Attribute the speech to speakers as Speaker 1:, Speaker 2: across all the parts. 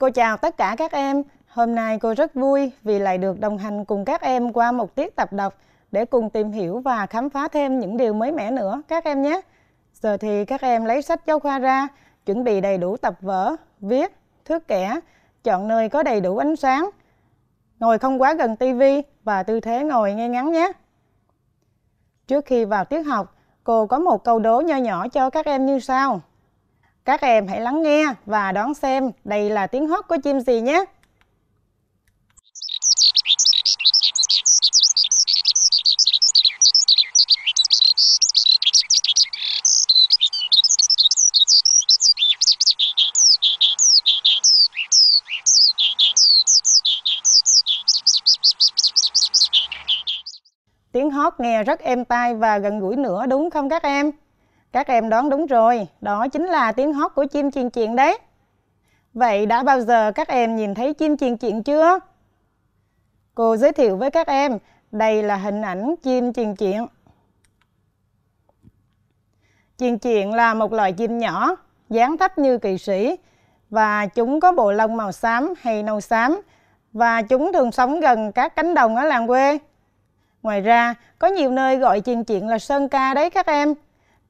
Speaker 1: Cô chào tất cả các em. Hôm nay cô rất vui vì lại được đồng hành cùng các em qua một tiết tập đọc để cùng tìm hiểu và khám phá thêm những điều mới mẻ nữa các em nhé. Giờ thì các em lấy sách giáo khoa ra, chuẩn bị đầy đủ tập vở, viết, thước kẻ, chọn nơi có đầy đủ ánh sáng, ngồi không quá gần tivi và tư thế ngồi ngay ngắn nhé. Trước khi vào tiết học, cô có một câu đố nho nhỏ cho các em như sau. Các em hãy lắng nghe và đón xem đây là tiếng hót của chim gì nhé. Tiếng hót nghe rất êm tai và gần gũi nữa đúng không các em? Các em đoán đúng rồi, đó chính là tiếng hót của chim chiền chuyện đấy. Vậy đã bao giờ các em nhìn thấy chim chiền chuyện chưa? Cô giới thiệu với các em, đây là hình ảnh chim chiền chuyện. Chiền chuyện là một loài chim nhỏ, dáng thấp như kỳ sĩ và chúng có bộ lông màu xám hay nâu xám và chúng thường sống gần các cánh đồng ở làng quê. Ngoài ra, có nhiều nơi gọi chiền chuyện là sơn ca đấy các em.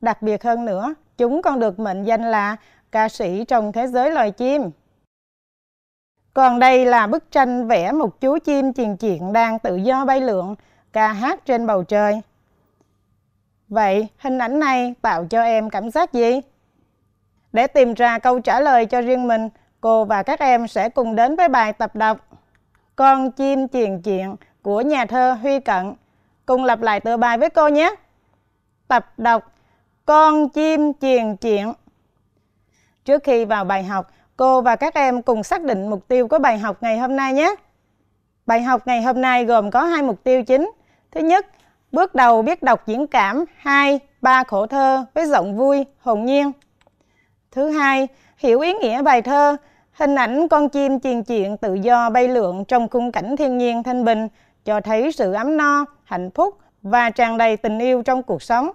Speaker 1: Đặc biệt hơn nữa, chúng còn được mệnh danh là ca sĩ trong thế giới loài chim. Còn đây là bức tranh vẽ một chú chim chiền chiện đang tự do bay lượn, ca hát trên bầu trời. Vậy hình ảnh này tạo cho em cảm giác gì? Để tìm ra câu trả lời cho riêng mình, cô và các em sẽ cùng đến với bài tập đọc Con chim chiền chiện của nhà thơ Huy Cận. Cùng lặp lại tựa bài với cô nhé. Tập đọc con chim chiền chuyện. Trước khi vào bài học, cô và các em cùng xác định mục tiêu của bài học ngày hôm nay nhé. Bài học ngày hôm nay gồm có hai mục tiêu chính. Thứ nhất, bước đầu biết đọc diễn cảm 2, 3 khổ thơ với giọng vui, hồn nhiên. Thứ hai, hiểu ý nghĩa bài thơ, hình ảnh con chim chiền chuyện tự do bay lượn trong khung cảnh thiên nhiên thanh bình cho thấy sự ấm no, hạnh phúc và tràn đầy tình yêu trong cuộc sống.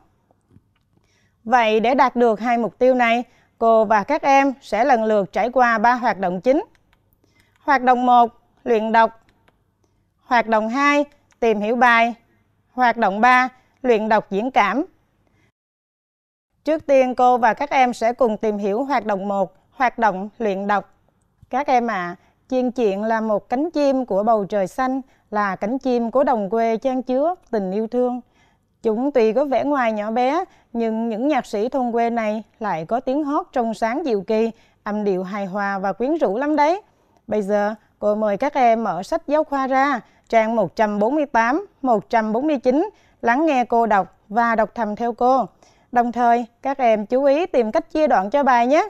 Speaker 1: Vậy để đạt được hai mục tiêu này, cô và các em sẽ lần lượt trải qua ba hoạt động chính. Hoạt động 1, luyện đọc. Hoạt động 2, tìm hiểu bài. Hoạt động 3, luyện đọc diễn cảm. Trước tiên cô và các em sẽ cùng tìm hiểu hoạt động 1, hoạt động luyện đọc. Các em ạ, à, chiên chuyện là một cánh chim của bầu trời xanh, là cánh chim của đồng quê trang chứa tình yêu thương. Chúng tuy có vẻ ngoài nhỏ bé, nhưng những nhạc sĩ thôn quê này lại có tiếng hót trong sáng diệu kỳ, âm điệu hài hòa và quyến rũ lắm đấy. Bây giờ, cô mời các em mở sách giáo khoa ra, trang 148, 149, lắng nghe cô đọc và đọc thầm theo cô. Đồng thời, các em chú ý tìm cách chia đoạn cho bài nhé.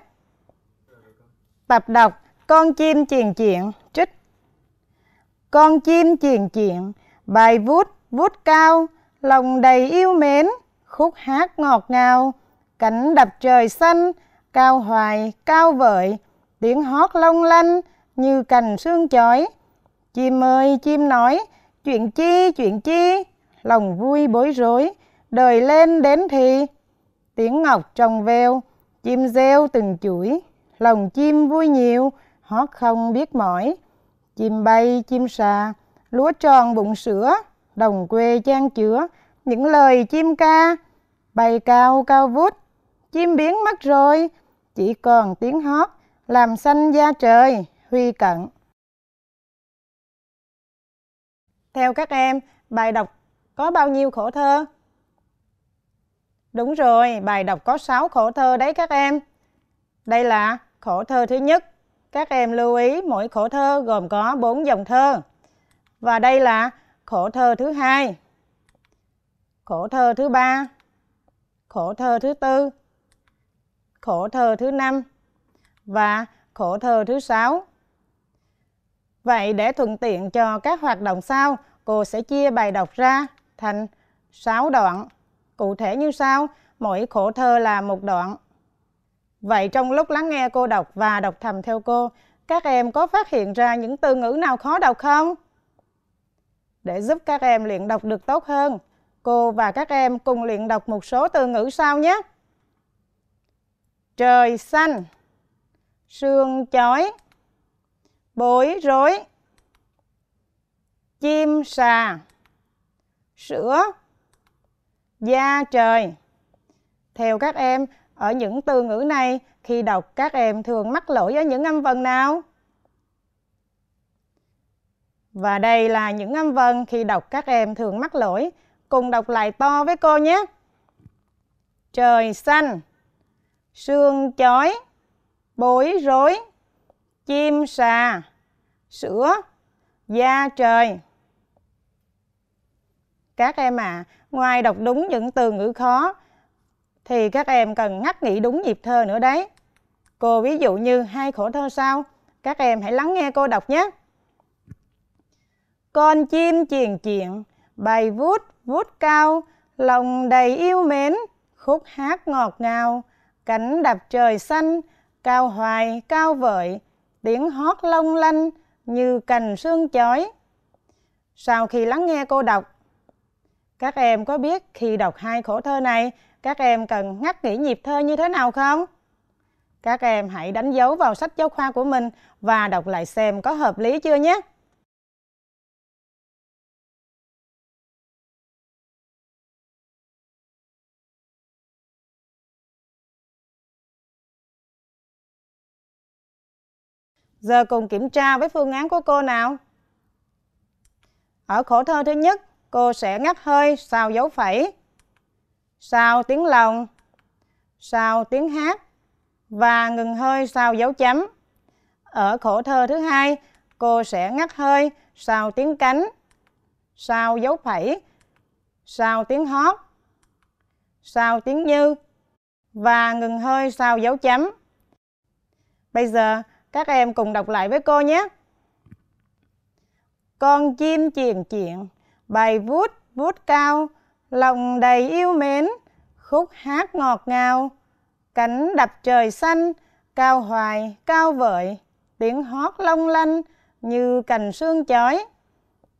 Speaker 1: Tập đọc Con chim chiền chuyện trích Con chim chiền chuyện, bài vút vút cao, lòng đầy yêu mến, khúc hát ngọt ngào, cánh đập trời xanh, cao hoài, cao vợi, tiếng hót long lanh như cành sương chói. Chim ơi, chim nói, chuyện chi, chuyện chi, lòng vui bối rối, đời lên đến thì. Tiếng ngọc trồng veo, chim reo từng chuỗi, lòng chim vui nhiều, hót không biết mỏi. Chim bay, chim xà, lúa tròn bụng sữa, đồng quê trang chứa, những lời chim ca, bay cao cao vút, chim biến mất rồi, chỉ còn tiếng hót, làm xanh da trời, huy cận. Theo các em, bài đọc có bao nhiêu khổ thơ? Đúng rồi, bài đọc có 6 khổ thơ đấy các em. Đây là khổ thơ thứ nhất. Các em lưu ý mỗi khổ thơ gồm có 4 dòng thơ. Và đây là khổ thơ thứ hai khổ thơ thứ ba khổ thơ thứ tư khổ thơ thứ năm và khổ thơ thứ sáu vậy để thuận tiện cho các hoạt động sau cô sẽ chia bài đọc ra thành 6 đoạn cụ thể như sau mỗi khổ thơ là một đoạn vậy trong lúc lắng nghe cô đọc và đọc thầm theo cô các em có phát hiện ra những từ ngữ nào khó đọc không để giúp các em luyện đọc được tốt hơn. Cô và các em cùng luyện đọc một số từ ngữ sau nhé. Trời xanh, sương chói, bối rối, chim sà, sữa, da trời. Theo các em, ở những từ ngữ này, khi đọc các em thường mắc lỗi ở những âm vần nào? Và đây là những âm vần khi đọc các em thường mắc lỗi. Cùng đọc lại to với cô nhé. Trời xanh, sương chói, bối rối, chim sà, sữa, da trời. Các em ạ, à, ngoài đọc đúng những từ ngữ khó, thì các em cần ngắt nghĩ đúng nhịp thơ nữa đấy. Cô ví dụ như hai khổ thơ sau, các em hãy lắng nghe cô đọc nhé. Con chim chiền chiện, bay vút vút cao, lòng đầy yêu mến, khúc hát ngọt ngào, cánh đạp trời xanh, cao hoài cao vợi, tiếng hót long lanh như cành sương chói. Sau khi lắng nghe cô đọc, các em có biết khi đọc hai khổ thơ này, các em cần ngắt nghỉ nhịp thơ như thế nào không? Các em hãy đánh dấu vào sách giáo khoa của mình và đọc lại xem có hợp lý chưa nhé. Giờ cùng kiểm tra với phương án của cô nào. Ở khổ thơ thứ nhất, cô sẽ ngắt hơi sau dấu phẩy, sau tiếng lòng, sau tiếng hát và ngừng hơi sau dấu chấm. Ở khổ thơ thứ hai, cô sẽ ngắt hơi sau tiếng cánh, sau dấu phẩy, sau tiếng hót, sau tiếng như và ngừng hơi sau dấu chấm. Bây giờ các em cùng đọc lại với cô nhé. Con chim chiền chuyện, bài vút vút cao, lòng đầy yêu mến, khúc hát ngọt ngào. Cánh đập trời xanh, cao hoài, cao vợi, tiếng hót long lanh như cành sương chói.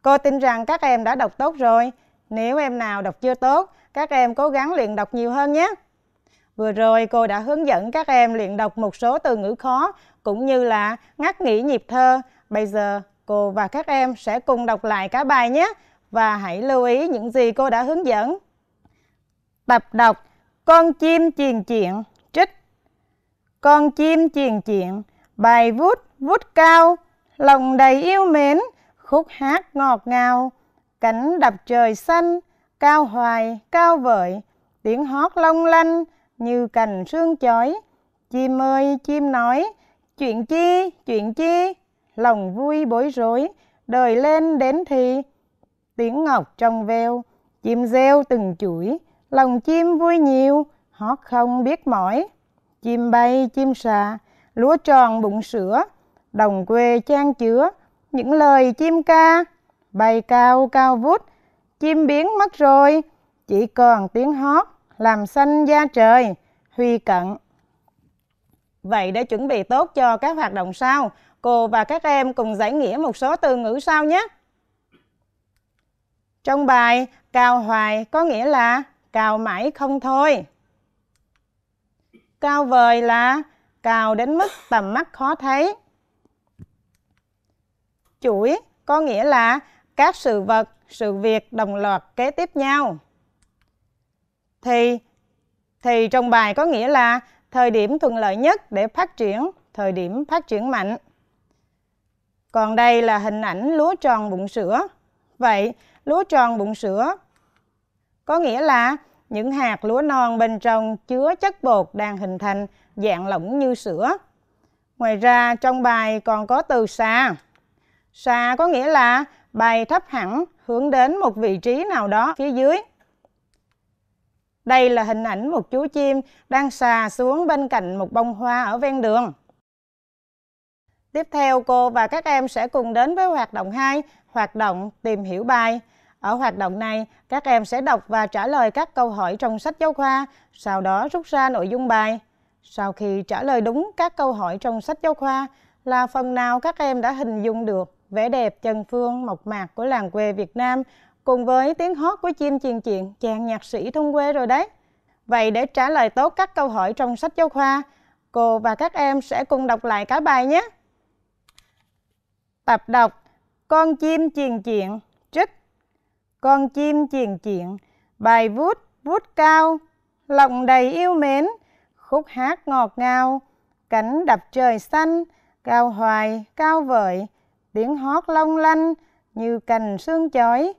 Speaker 1: Cô tin rằng các em đã đọc tốt rồi. Nếu em nào đọc chưa tốt, các em cố gắng luyện đọc nhiều hơn nhé. Vừa rồi cô đã hướng dẫn các em luyện đọc một số từ ngữ khó cũng như là ngắt nghỉ nhịp thơ. Bây giờ cô và các em sẽ cùng đọc lại cả bài nhé và hãy lưu ý những gì cô đã hướng dẫn. Tập đọc Con chim chiền chiện. trích Con chim chiền chiện, bài vút vút cao lòng đầy yêu mến khúc hát ngọt ngào cảnh đập trời xanh cao hoài cao vợi tiếng hót long lanh như cành sương chói chim ơi chim nói Chuyện chi, chuyện chi, lòng vui bối rối, đời lên đến thì. Tiếng ngọc trong veo, chim reo từng chuỗi, lòng chim vui nhiều, hót không biết mỏi. Chim bay, chim xà, lúa tròn bụng sữa, đồng quê trang chứa, những lời chim ca, bay cao cao vút, chim biến mất rồi, chỉ còn tiếng hót làm xanh da trời, huy cận. Vậy để chuẩn bị tốt cho các hoạt động sau, cô và các em cùng giải nghĩa một số từ ngữ sau nhé. Trong bài Cao hoài có nghĩa là cao mãi không thôi. Cao vời là cao đến mức tầm mắt khó thấy. Chuỗi có nghĩa là các sự vật, sự việc đồng loạt kế tiếp nhau. Thì thì trong bài có nghĩa là thời điểm thuận lợi nhất để phát triển, thời điểm phát triển mạnh. Còn đây là hình ảnh lúa tròn bụng sữa. Vậy, lúa tròn bụng sữa có nghĩa là những hạt lúa non bên trong chứa chất bột đang hình thành dạng lỏng như sữa. Ngoài ra trong bài còn có từ xa. Xa có nghĩa là bài thấp hẳn hướng đến một vị trí nào đó phía dưới. Đây là hình ảnh một chú chim đang xà xuống bên cạnh một bông hoa ở ven đường. Tiếp theo cô và các em sẽ cùng đến với hoạt động 2, hoạt động tìm hiểu bài. Ở hoạt động này, các em sẽ đọc và trả lời các câu hỏi trong sách giáo khoa, sau đó rút ra nội dung bài. Sau khi trả lời đúng các câu hỏi trong sách giáo khoa là phần nào các em đã hình dung được vẻ đẹp chân phương mộc mạc của làng quê Việt Nam cùng với tiếng hót của chim chiền chiện chàng nhạc sĩ thôn quê rồi đấy. Vậy để trả lời tốt các câu hỏi trong sách giáo khoa, cô và các em sẽ cùng đọc lại cả bài nhé. Tập đọc Con chim chiền chiện trích Con chim chiền chiện bài vút vút cao lòng đầy yêu mến khúc hát ngọt ngào cánh đập trời xanh cao hoài cao vợi tiếng hót long lanh như cành sương chói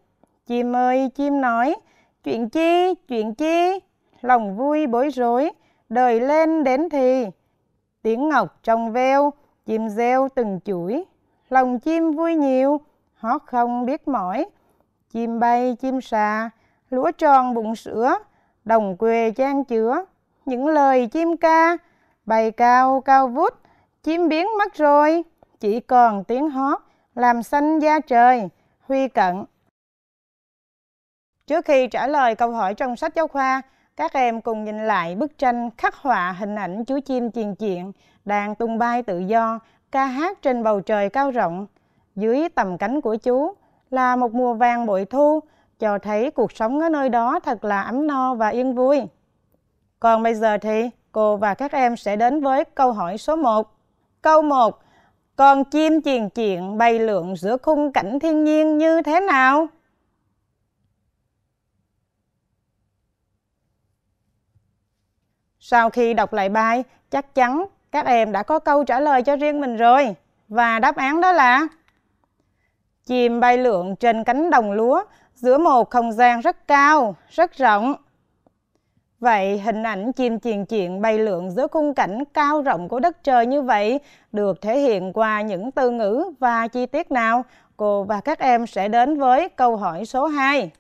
Speaker 1: Chim ơi chim nói, chuyện chi, chuyện chi, lòng vui bối rối, đời lên đến thì. Tiếng ngọc trong veo, chim reo từng chuỗi, lòng chim vui nhiều, hót không biết mỏi. Chim bay, chim xà, lúa tròn bụng sữa, đồng quê trang chứa, những lời chim ca, bay cao cao vút, chim biến mất rồi, chỉ còn tiếng hót làm xanh da trời, huy cận. Trước khi trả lời câu hỏi trong sách giáo khoa, các em cùng nhìn lại bức tranh khắc họa hình ảnh chú chim chiền chiện đang tung bay tự do, ca hát trên bầu trời cao rộng. Dưới tầm cánh của chú là một mùa vàng bội thu, cho thấy cuộc sống ở nơi đó thật là ấm no và yên vui. Còn bây giờ thì cô và các em sẽ đến với câu hỏi số 1. Câu 1. Con chim chiền chiện bay lượn giữa khung cảnh thiên nhiên như thế nào? Sau khi đọc lại bài, chắc chắn các em đã có câu trả lời cho riêng mình rồi. Và đáp án đó là Chim bay lượn trên cánh đồng lúa giữa một không gian rất cao, rất rộng. Vậy hình ảnh chim chiền chuyện bay lượn giữa khung cảnh cao rộng của đất trời như vậy được thể hiện qua những từ ngữ và chi tiết nào? Cô và các em sẽ đến với câu hỏi số 2.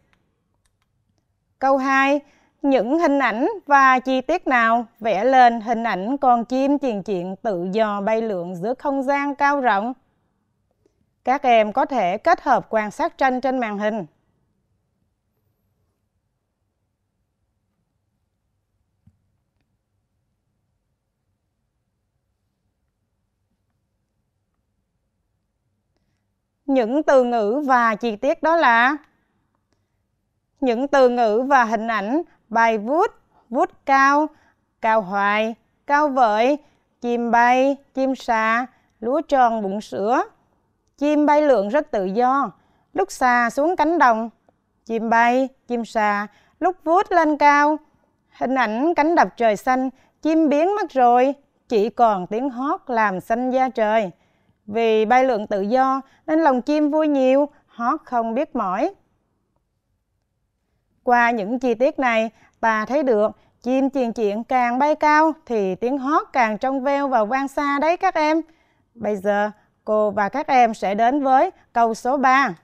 Speaker 1: Câu 2, những hình ảnh và chi tiết nào vẽ lên hình ảnh con chim chiền chuyện tự do bay lượn giữa không gian cao rộng. Các em có thể kết hợp quan sát tranh trên màn hình. Những từ ngữ và chi tiết đó là những từ ngữ và hình ảnh bay vút, vút cao, cao hoài, cao vợi, chim bay, chim xa lúa tròn bụng sữa. Chim bay lượn rất tự do, lúc xa xuống cánh đồng. Chim bay, chim xa lúc vút lên cao. Hình ảnh cánh đập trời xanh, chim biến mất rồi, chỉ còn tiếng hót làm xanh da trời. Vì bay lượn tự do nên lòng chim vui nhiều, hót không biết mỏi. Qua những chi tiết này, ta thấy được chim chiền chiện càng bay cao thì tiếng hót càng trong veo và vang xa đấy các em. Bây giờ cô và các em sẽ đến với câu số 3.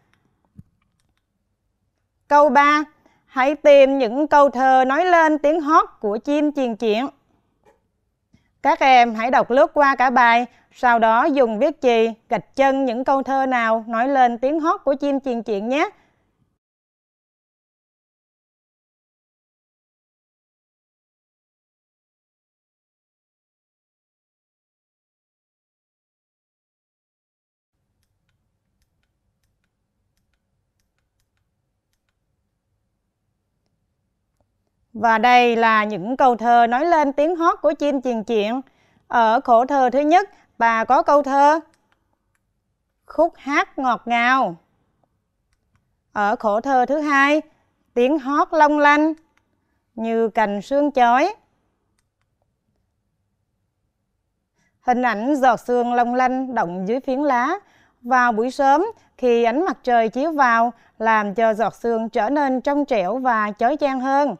Speaker 1: Câu 3. Hãy tìm những câu thơ nói lên tiếng hót của chim chiền chiện. Các em hãy đọc lướt qua cả bài, sau đó dùng viết chì gạch chân những câu thơ nào nói lên tiếng hót của chim chiền chiện nhé. Và đây là những câu thơ nói lên tiếng hót của chim chiền chuyện. Ở khổ thơ thứ nhất, bà có câu thơ Khúc hát ngọt ngào. Ở khổ thơ thứ hai, tiếng hót long lanh như cành sương chói. Hình ảnh giọt sương long lanh động dưới phiến lá. Vào buổi sớm, khi ánh mặt trời chiếu vào, làm cho giọt sương trở nên trong trẻo và chói chang hơn.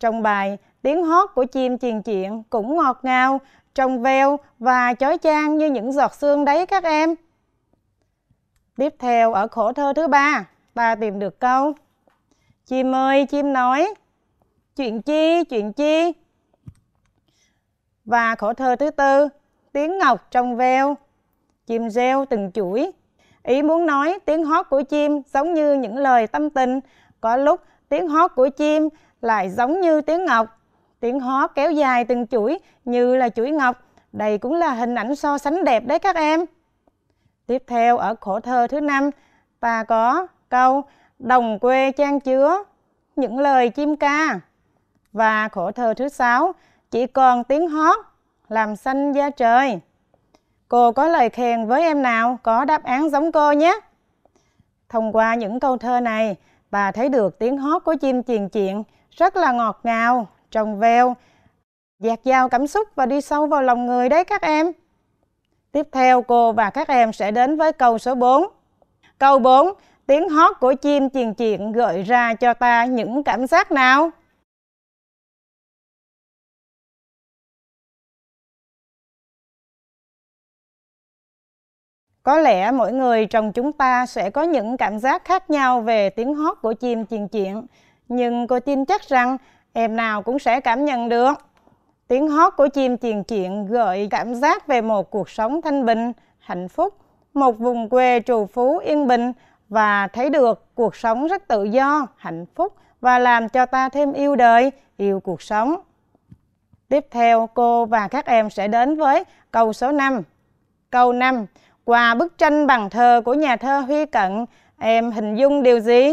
Speaker 1: Trong bài, tiếng hót của chim chiền chuyện cũng ngọt ngào, trong veo và chói chang như những giọt sương đấy các em. Tiếp theo ở khổ thơ thứ ba, ta tìm được câu Chim ơi, chim nói, chuyện chi, chuyện chi. Và khổ thơ thứ tư, tiếng ngọc trong veo, chim reo từng chuỗi. Ý muốn nói tiếng hót của chim giống như những lời tâm tình, có lúc tiếng hót của chim lại giống như tiếng ngọc. Tiếng hó kéo dài từng chuỗi như là chuỗi ngọc. Đây cũng là hình ảnh so sánh đẹp đấy các em. Tiếp theo ở khổ thơ thứ năm ta có câu đồng quê trang chứa những lời chim ca và khổ thơ thứ sáu chỉ còn tiếng hót làm xanh da trời. Cô có lời khen với em nào có đáp án giống cô nhé. Thông qua những câu thơ này, bà thấy được tiếng hót của chim triền chuyện rất là ngọt ngào, trồng veo, dạt dào cảm xúc và đi sâu vào lòng người đấy các em. Tiếp theo cô và các em sẽ đến với câu số 4. Câu 4, tiếng hót của chim chiền chiện gợi ra cho ta những cảm giác nào? Có lẽ mỗi người trong chúng ta sẽ có những cảm giác khác nhau về tiếng hót của chim chiền chiện. chuyện nhưng cô tin chắc rằng em nào cũng sẽ cảm nhận được. Tiếng hót của chim chiền chuyện gợi cảm giác về một cuộc sống thanh bình, hạnh phúc, một vùng quê trù phú yên bình và thấy được cuộc sống rất tự do, hạnh phúc và làm cho ta thêm yêu đời, yêu cuộc sống. Tiếp theo, cô và các em sẽ đến với câu số 5. Câu 5. Qua bức tranh bằng thơ của nhà thơ Huy Cận, em hình dung điều gì?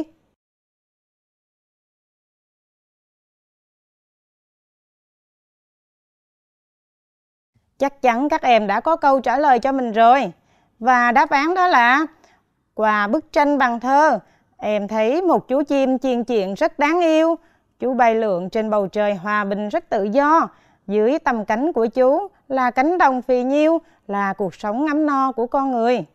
Speaker 1: Chắc chắn các em đã có câu trả lời cho mình rồi. Và đáp án đó là qua bức tranh bằng thơ, em thấy một chú chim chiên chuyện rất đáng yêu. Chú bay lượn trên bầu trời hòa bình rất tự do. Dưới tầm cánh của chú là cánh đồng phì nhiêu, là cuộc sống ngắm no của con người.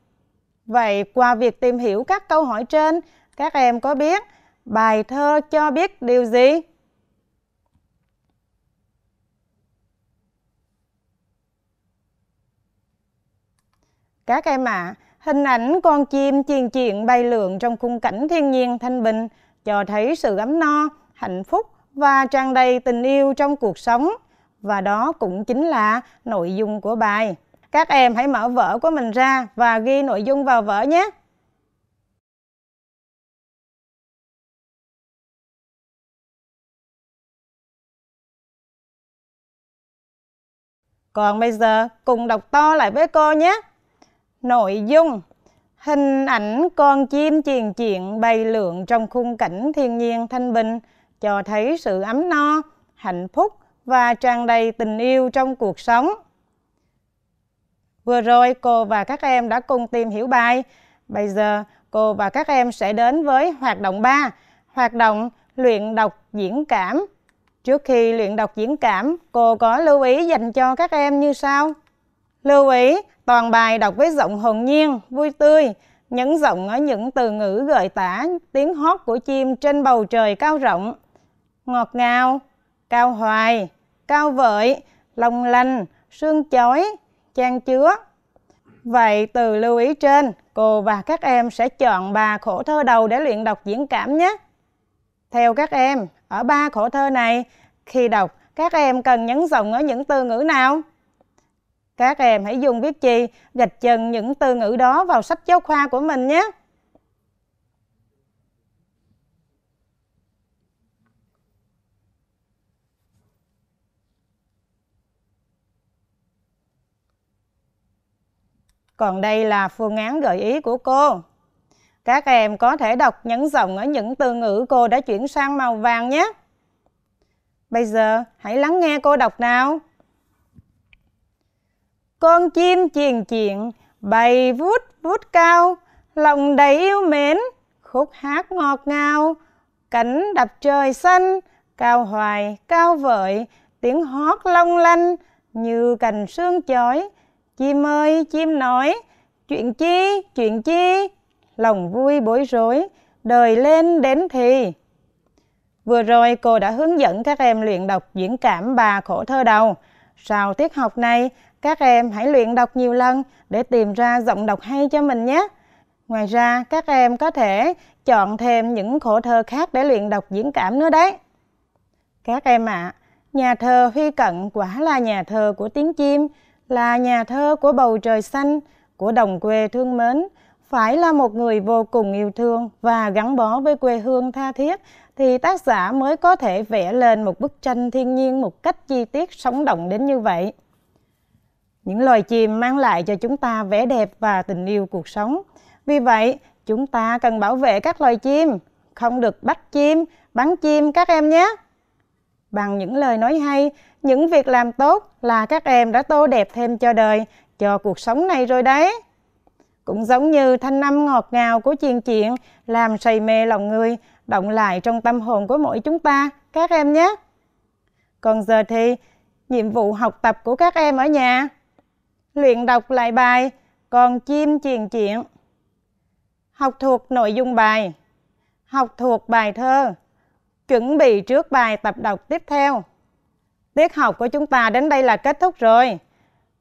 Speaker 1: Vậy qua việc tìm hiểu các câu hỏi trên, các em có biết bài thơ cho biết điều gì? Các em ạ, à, hình ảnh con chim chiền chiện bay lượn trong khung cảnh thiên nhiên thanh bình cho thấy sự ấm no, hạnh phúc và tràn đầy tình yêu trong cuộc sống. Và đó cũng chính là nội dung của bài. Các em hãy mở vở của mình ra và ghi nội dung vào vở nhé. Còn bây giờ cùng đọc to lại với cô nhé. Nội dung Hình ảnh con chim chiền chuyện bay lượn trong khung cảnh thiên nhiên thanh bình cho thấy sự ấm no, hạnh phúc và tràn đầy tình yêu trong cuộc sống. Vừa rồi cô và các em đã cùng tìm hiểu bài. Bây giờ cô và các em sẽ đến với hoạt động 3, hoạt động luyện đọc diễn cảm. Trước khi luyện đọc diễn cảm, cô có lưu ý dành cho các em như sau. Lưu ý, toàn bài đọc với giọng hồn nhiên, vui tươi, nhấn giọng ở những từ ngữ gợi tả tiếng hót của chim trên bầu trời cao rộng. Ngọt ngào, cao hoài, cao vợi, lòng lành, sương chói, chan chứa. Vậy từ lưu ý trên, cô và các em sẽ chọn ba khổ thơ đầu để luyện đọc diễn cảm nhé. Theo các em, ở ba khổ thơ này, khi đọc, các em cần nhấn giọng ở những từ ngữ nào? Các em hãy dùng viết chi gạch chân những từ ngữ đó vào sách giáo khoa của mình nhé. Còn đây là phương án gợi ý của cô. Các em có thể đọc nhấn dòng ở những từ ngữ cô đã chuyển sang màu vàng nhé. Bây giờ hãy lắng nghe cô đọc nào. Con chim chiền chuyện bay vút vút cao, lòng đầy yêu mến, khúc hát ngọt ngào. cánh đập trời xanh, cao hoài, cao vợi, tiếng hót long lanh như cành sương chói. Chim ơi, chim nói, chuyện chi, chuyện chi, lòng vui bối rối, đời lên đến thì. Vừa rồi cô đã hướng dẫn các em luyện đọc diễn cảm bà khổ thơ đầu. Sau tiết học này, các em hãy luyện đọc nhiều lần để tìm ra giọng đọc hay cho mình nhé. Ngoài ra, các em có thể chọn thêm những khổ thơ khác để luyện đọc diễn cảm nữa đấy. Các em ạ, à, nhà thơ Huy Cận quả là nhà thơ của tiếng chim, là nhà thơ của bầu trời xanh, của đồng quê thương mến, phải là một người vô cùng yêu thương và gắn bó với quê hương tha thiết thì tác giả mới có thể vẽ lên một bức tranh thiên nhiên một cách chi tiết sống động đến như vậy. Những loài chim mang lại cho chúng ta vẻ đẹp và tình yêu cuộc sống. Vì vậy, chúng ta cần bảo vệ các loài chim, không được bắt chim, bắn chim các em nhé. Bằng những lời nói hay, những việc làm tốt là các em đã tô đẹp thêm cho đời, cho cuộc sống này rồi đấy. Cũng giống như thanh âm ngọt ngào của chuyện chuyện làm say mê lòng người, động lại trong tâm hồn của mỗi chúng ta, các em nhé. Còn giờ thì nhiệm vụ học tập của các em ở nhà luyện đọc lại bài còn chim chiền chuyện. Học thuộc nội dung bài, học thuộc bài thơ, chuẩn bị trước bài tập đọc tiếp theo. Tiết học của chúng ta đến đây là kết thúc rồi.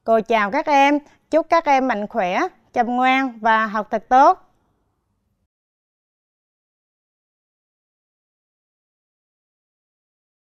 Speaker 1: Cô chào các em, chúc các em mạnh khỏe, chăm ngoan và học thật tốt.